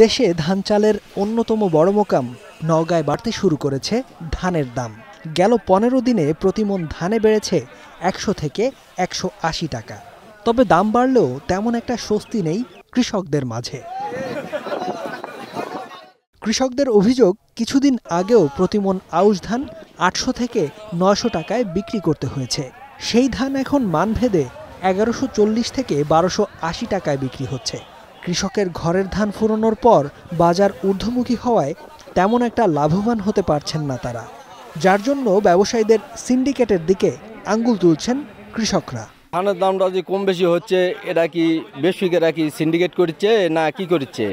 দেশে ধান চালের অন্যতম বড় মোকাম নওগাঁয় বাড়তে শুরু করেছে ধানের দাম গেল পনেরো দিনে প্রতিমন ধানে বেড়েছে একশো থেকে একশো আশি টাকা তবে দাম বাড়লেও তেমন একটা স্বস্তি নেই কৃষকদের মাঝে কৃষকদের অভিযোগ কিছুদিন আগেও প্রতিমন আউশ ধান আটশো থেকে নয়শো টাকায় বিক্রি করতে হয়েছে সেই ধান এখন মানভেদে এগারোশো থেকে বারোশো টাকায় বিক্রি হচ্ছে কৃষকের ঘরের ধান ফুরনোর পর বাজার ঊর্ধ্বমুখী হওয়ায় তেমন একটা লাভবান হতে পারছেন না তারা যার জন্য ব্যবসায়ীদের সিন্ডিকেটের দিকে আঙ্গুল তুলছেন কৃষকরা ধানের দামটা যে কম বেশি হচ্ছে এটা কি এরা কি সিন্ডিকেট করছে না কি করছে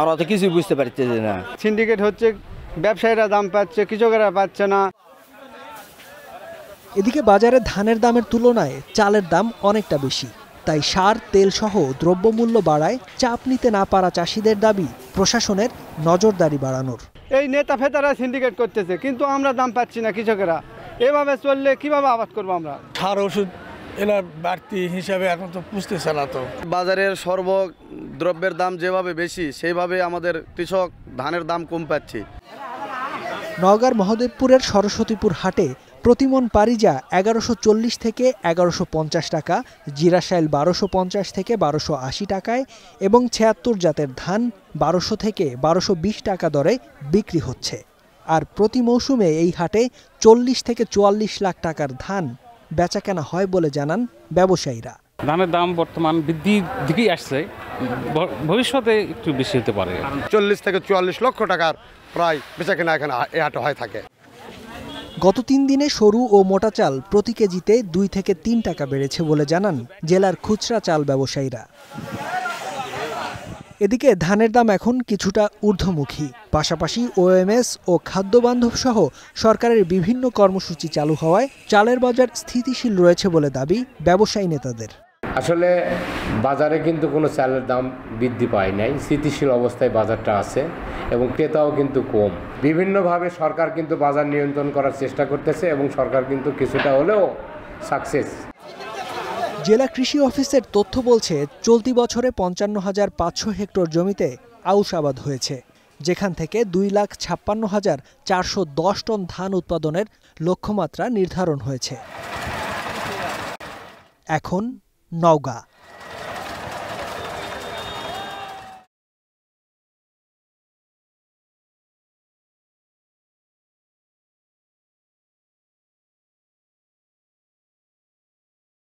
আমরা তো কিছুই বুঝতে পারছি না সিন্ডিকেট হচ্ছে ব্যবসায়ীরা দাম পাচ্ছে কৃষকেরা পাচ্ছে না এদিকে বাজারে ধানের দামের তুলনায় চালের দাম অনেকটা বেশি তাই সার তেল সহ দ্রব্যমূল্য বাড়ায় চাপ নিতে না পারা চাষিদের দাবি প্রশাসনের নজরদারি বাড়ানোর এই নেতা ফেতারা সিন্ডিকেট করতেছে কিন্তু আমরা দাম পাচ্ছি না কৃষকেরা এভাবে চললে কিভাবে আবাদ করব আমরা সার ওষুধ এলার বাড়তি হিসাবে এখন তো পুষতেছে না তো বাজারের সর্ব দ্রব্যের দাম যেভাবে বেশি সেইভাবে আমাদের কৃষক ধানের দাম কম পাচ্ছে নওগাঁর মহাদেবপুরের সরস্বতীপুর হাটে প্রতিমন পারিজা এগারোশো চল্লিশ থেকে এগারোশো পঞ্চাশ টাকা জিরাশাইল বারোশো পঞ্চাশ থেকে বারোশো আশি টাকায় এবং ছিয়াত্তর জাতের ধান বারোশো থেকে বারোশো বিশ টাকা দরে বিক্রি হচ্ছে আর প্রতি মৌসুমে এই হাটে চল্লিশ থেকে চুয়াল্লিশ লাখ টাকার ধান বেচাকেনা হয় বলে জানান ব্যবসায়ীরা ধানের দাম বর্তমান বৃদ্ধি দিকেই আসছে ভবিষ্যতে একটু বেশি হতে পারে চল্লিশ থেকে চুয়াল্লিশ লক্ষ টাকার প্রায় বেচাকেনা এখানে এই হাটে হয় থাকে গত তিন দিনে সরু ও মোটা চাল প্রতি কেজিতে দুই থেকে তিন টাকা বেড়েছে বলে জানান জেলার খুচরা চাল ব্যবসায়ীরা এদিকে ধানের দাম এখন কিছুটা ঊর্ধ্বমুখী পাশাপাশি ওএমএস ও খাদ্যবান্ধব সহ সরকারের বিভিন্ন কর্মসূচি চালু হওয়ায় চালের বাজার স্থিতিশীল রয়েছে বলে দাবি ব্যবসায়ী নেতাদের আসলে বাজারে কিন্তু কোনো চালের দাম বৃদ্ধি পায় নাই স্থিতিশীল অবস্থায় বাজারটা আছে এবং ক্রেতাও কিন্তু কম বিভিন্নভাবে সরকার কিন্তু বাজার নিয়ন্ত্রণ করার চেষ্টা করতেছে এবং সরকার কিন্তু কিছুটা হলেও সাকসেস জেলা কৃষি অফিসের তথ্য বলছে চলতি বছরে পঞ্চান্ন হাজার পাঁচশো হেক্টর জমিতে আউশ আবাদ হয়েছে যেখান থেকে দুই লাখ ছাপ্পান্ন হাজার চারশো দশ টন ধান উৎপাদনের লক্ষ্যমাত্রা নির্ধারণ হয়েছে এখন নওগাঁ